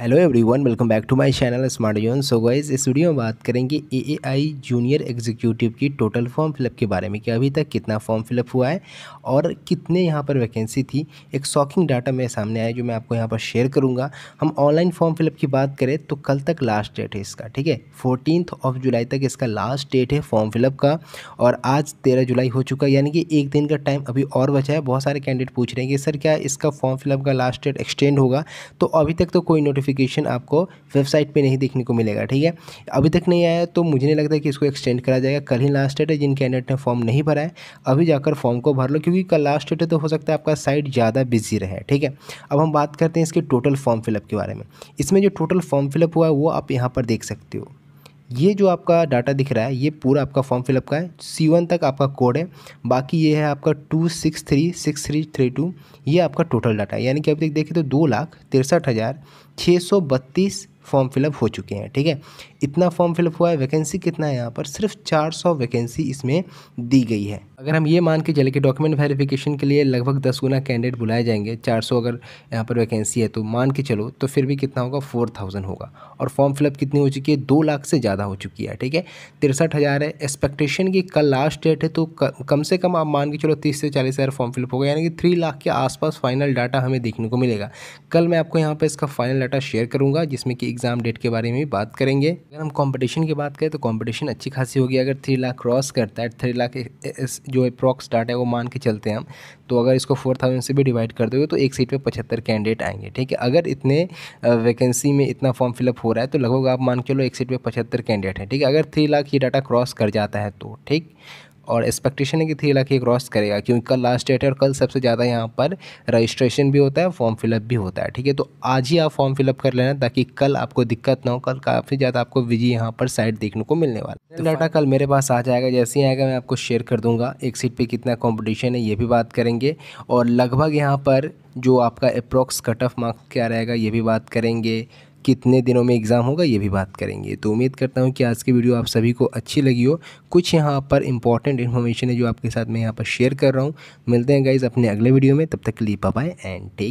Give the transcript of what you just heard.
hello everyone welcome back to my channel smart zone so guys इस video में बात करेंगे एएआई जूनियर एग्जीक्यूटिव की टोटल फॉर्म फिलअप के बारे में कि अभी तक कितना फॉर्म फिलअप हुआ है और कितने यहां पर वैकेंसी थी एक शॉकिंग डाटा मेरे सामने आया जो मैं आपको यहां पर शेयर करूंगा हम ऑनलाइन फॉर्म फिलअप की बात करें तो कल तक लास्ट डेट है इसका ठीक है फोर्टीन ऑफ जुलाई तक इसका लास्ट डेट है फॉर्म फिलअप का और आज तेरह जुलाई हो चुका है यानी कि एक दिन का टाइम अभी और बचा है बहुत सारे कैंडिडेट पूछ रहे हैं कि सर क्या इसका फॉर्म फिलअप का लास्ट डेट एक्सटेंड होगा तो अभी तक तो कोई नोटिफिक नोटिफिकेशन आपको वेबसाइट पे नहीं देखने को मिलेगा ठीक है अभी तक नहीं आया तो मुझे नहीं लगता कि इसको एक्सटेंड करा जाएगा कल ही लास्ट डेट है जिन कैंडिडेट ने फॉर्म नहीं भरा है अभी जाकर फॉर्म को भर लो क्योंकि कल लास्ट डेट है तो हो सकता है आपका साइट ज़्यादा बिजी रहे ठीक है अब हम बात करते हैं इसके टोटल फॉर्म फिलअप के बारे में इसमें जो टोटल फॉर्म फिलअप हुआ है वो आप यहाँ पर देख सकते हो ये जो आपका डाटा दिख रहा है ये पूरा आपका फॉर्म फिलअप का है सी वन तक आपका कोड है बाकी ये है आपका two six three six three three two ये आपका टोटल डाटा है यानी कि अभी तक देखें तो दो लाख तिरसठ हज़ार छः सौ बत्तीस फॉर्म फिलअप हो चुके हैं ठीक है इतना फॉर्म फिलअप हुआ है वैकेंसी कितना है यहाँ पर सिर्फ 400 वैकेंसी इसमें दी गई है अगर हम ये मान के चले कि डॉक्यूमेंट वेरिफिकेशन के लिए लगभग दस गुना कैंडिडेट बुलाए जाएंगे 400 अगर यहाँ पर वैकेंसी है तो मान के चलो तो फिर भी कितना होगा फोर होगा और फॉर्म फिलअप कितनी हो चुकी है दो लाख से ज़्यादा हो चुकी है ठीक है तिरसठ हज़ार है एक्सपेक्टेशन की कल लास्ट डेट है तो कम से कम आप मान के चलो तीस से चालीस हज़ार फॉर्म फिलअप होगा यानी कि थ्री लाख के आसपास फाइनल डाटा हमें देखने को मिलेगा कल मैं आपको यहाँ पर इसका फाइनल डाटा शेयर करूंगा जिसमें कि एग्ज़ाम डेट के बारे में भी बात करेंगे अगर हम कॉम्पिटिशन की बात करें तो कॉम्पिटिशन अच्छी खासी होगी अगर थ्री लाख क्रॉस करता है थ्री लाख जो अप्रॉक्स डाटा है वो मान के चलते हैं हम तो अगर इसको फोर थाउजेंड से भी डिवाइड कर दोगे तो एक सीट पर पचहत्तर कैंडिडेट आएंगे ठीक है अगर इतने वैकेंसी में इतना फॉर्म फिलअप हो रहा है तो लगभग आप मान के लो एक सीट पर पचहत्तर कैंडिडेट हैं ठीक है अगर थ्री लाख ये डाटा क्रॉस कर जाता है तो ठीक और एक्सपेक्टेशन है कि थ्री लाख ये क्रॉस करेगा क्योंकि कल लास्ट डेट है और कल सबसे ज़्यादा यहाँ पर रजिस्ट्रेशन भी होता है फॉर्म फिलअप भी होता है ठीक है तो आज ही आप फॉर्म फिलअप कर लेना ताकि कल आपको दिक्कत ना हो कल काफ़ी ज़्यादा आपको विजी यहाँ पर साइट देखने को मिलने वाला है डाटा कल मेरे पास आ जाएगा जैसे ही आएगा मैं आपको शेयर कर दूंगा एक सीट पर कितना कॉम्पिटिशन है ये भी बात करेंगे और लगभग यहाँ पर जो आपका अप्रॉक्स कट ऑफ मार्क्स क्या रहेगा ये भी बात करेंगे कितने दिनों में एग्ज़ाम होगा ये भी बात करेंगे तो उम्मीद करता हूँ कि आज की वीडियो आप सभी को अच्छी लगी हो कुछ यहाँ पर इंपॉर्टेंट इन्फॉर्मेशन है जो आपके साथ मैं यहाँ पर शेयर कर रहा हूँ मिलते हैं गाइज़ अपने अगले वीडियो में तब तक लीपा बाय एंड टेक